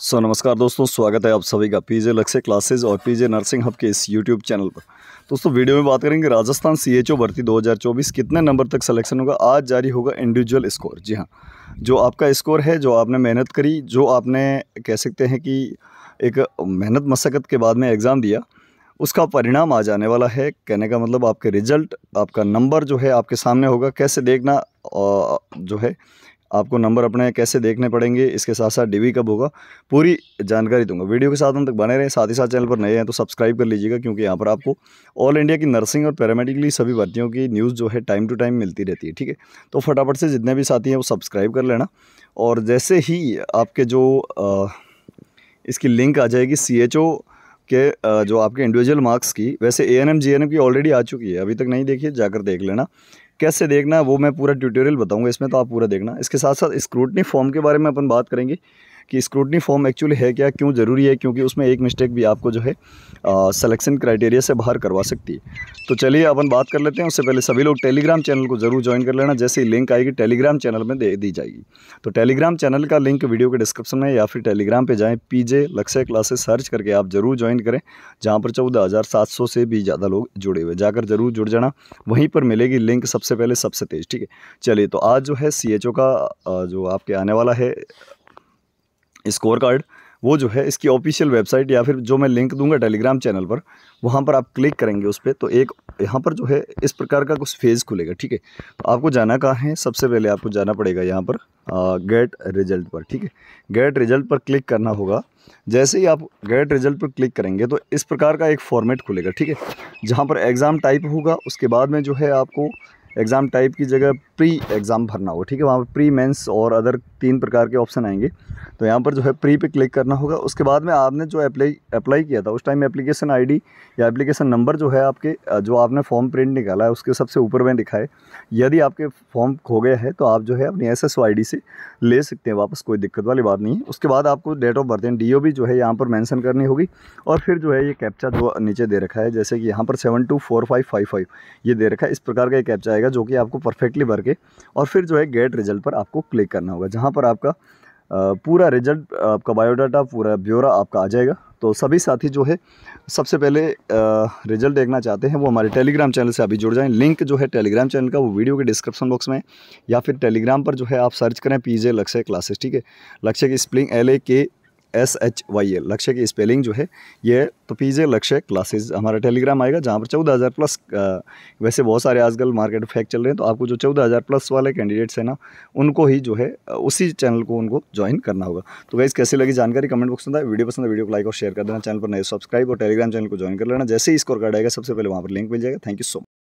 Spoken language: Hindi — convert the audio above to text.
सो so, नमस्कार दोस्तों स्वागत है आप सभी का पीजे लक्ष्य क्लासेस और पीजे नर्सिंग हब के इस यूट्यूब चैनल पर दोस्तों वीडियो में बात करेंगे राजस्थान सीएचओ भर्ती 2024 कितने नंबर तक सिलेक्शन होगा आज जारी होगा इंडिविजुअल स्कोर जी हाँ जो आपका स्कोर है जो आपने मेहनत करी जो आपने कह सकते हैं कि एक मेहनत मशक्क़त के बाद में एग्ज़ाम दिया उसका परिणाम आ जाने वाला है कहने का मतलब आपके रिजल्ट आपका नंबर जो है आपके सामने होगा कैसे देखना जो है आपको नंबर अपने कैसे देखने पड़ेंगे इसके साथ साथ डीवी कब होगा पूरी जानकारी दूंगा वीडियो के साथ हम तक बने रहें साथ ही साथ चैनल पर नए हैं तो सब्सक्राइब कर लीजिएगा क्योंकि यहाँ पर आपको ऑल इंडिया की नर्सिंग और पैरामेडिकली सभी भर्तियों की न्यूज़ जो है टाइम टू टाइम मिलती रहती है ठीक है तो फटाफट से जितने भी साथी हैं वो सब्सक्राइब कर लेना और जैसे ही आपके जो आ, इसकी लिंक आ जाएगी सी एच ओ के जो आपके इंडिविजुअल मार्क्स की वैसे A N M G N M की ऑलरेडी आ चुकी है अभी तक नहीं देखिए जाकर देख लेना कैसे देखना है वो मैं पूरा ट्यूटोरियल बताऊंगा इसमें तो आप पूरा देखना इसके साथ साथ स्क्रूटनी फॉर्म के बारे में अपन बात करेंगे कि स्क्रूटनी फॉर्म एक्चुअली है क्या क्यों ज़रूरी है क्योंकि उसमें एक मिस्टेक भी आपको जो है सिलेक्शन क्राइटेरिया से बाहर करवा सकती है तो चलिए अपन बात कर लेते हैं उससे पहले सभी लोग टेलीग्राम चैनल को ज़रूर ज्वाइन कर लेना जैसे ही लिंक आएगी टेलीग्राम चैनल में दे दी जाएगी तो टेलीग्राम चैनल का लिंक वीडियो के डिस्क्रिप्शन में या फिर टेलीग्राम पर जाएँ पी जे लक्ष्य क्लासेस सर्च करके आप ज़रूर ज्वाइन करें जहाँ पर चौदह से भी ज़्यादा लोग जुड़े हुए जाकर ज़रूर जुड़ जाना वहीं पर मिलेगी लिंक सबसे पहले सबसे तेज़ ठीक है चलिए तो आज जो है सी का जो आपके आने वाला है स्कोर कार्ड वो जो है इसकी ऑफिशियल वेबसाइट या फिर जो मैं लिंक दूंगा टेलीग्राम चैनल पर वहाँ पर आप क्लिक करेंगे उस पर तो एक यहाँ पर जो है इस प्रकार का कुछ फेज़ खुलेगा ठीक है तो आपको जाना कहाँ है सबसे पहले आपको जाना पड़ेगा यहाँ पर आ, गेट रिजल्ट पर ठीक है गेट रिजल्ट पर क्लिक करना होगा जैसे ही आप गेट रिजल्ट पर क्लिक करेंगे तो इस प्रकार का एक फॉर्मेट खुलेगा ठीक है जहाँ पर एग्ज़ाम टाइप होगा उसके बाद में जो है आपको एग्ज़ाम टाइप की जगह प्री एग्ज़ाम भरना होगा ठीक है वहाँ पर प्री मेंस और अदर तीन प्रकार के ऑप्शन आएंगे तो यहाँ पर जो है प्री पे क्लिक करना होगा उसके बाद में आपने जो अप्लाई अप्लाई किया था उस टाइम एप्लीकेशन आईडी या एप्लीकेशन नंबर जो है आपके जो आपने फॉर्म प्रिंट निकाला है उसके सबसे ऊपर में दिखाए यदि आपके फॉर्म खो गया है तो आप जो है अपनी एस एस से ले सकते हैं वापस कोई दिक्कत वाली बात नहीं है उसके बाद आपको date of birth and D भी जो है यहाँ पर मैंसन करनी होगी और फिर जो है ये कैप्चा जो नीचे दे रखा है जैसे कि यहाँ पर seven two four five five five ये दे रखा है इस प्रकार का एक कैप्चा आएगा जो कि आपको परफेक्टली भर के और फिर जो है गेट रिजल्ट पर आपको क्लिक करना होगा जहाँ पर आपका पूरा रिजल्ट आपका बायोडाटा पूरा ब्यौरा आपका आ जाएगा तो सभी साथी जो है सबसे पहले रिजल्ट देखना चाहते हैं वो हमारे टेलीग्राम चैनल से अभी जुड़ जाएं लिंक जो है टेलीग्राम चैनल का वो वीडियो के डिस्क्रिप्शन बॉक्स में या फिर टेलीग्राम पर जो है आप सर्च करें पीजे लक्ष्य क्लासेस ठीक है लक्ष्य की स्प्लिंग एल ए के एस एच वाई ए लक्ष्य की स्पेलिंग जो है ये तो पीजे लक्ष्य क्लासेस हमारा टेलीग्राम आएगा जहाँ पर चौदह हज़ार प्लस वैसे बहुत सारे आजकल मार्केट फैक चल रहे हैं तो आपको जो चौदह हज़ार प्लस वाले कैंडिडेट्स हैं ना उनको ही जो है उसी चैनल को उनको ज्वाइन करना होगा तो वैसे कैसे लगी जानकारी कमेंट बॉक्स में वीडियो पसंद वीडियो को लाइक और शेयर कर देना चैनल पर नए सब्सक्राइब और टेलीग्राम चैनल को ज्वाइन कर लेना जैसे ही स्कोर कार्ड आएगा सबसे पहले वहाँ पर लिंक मिल जाएगा थैंक यू सो मच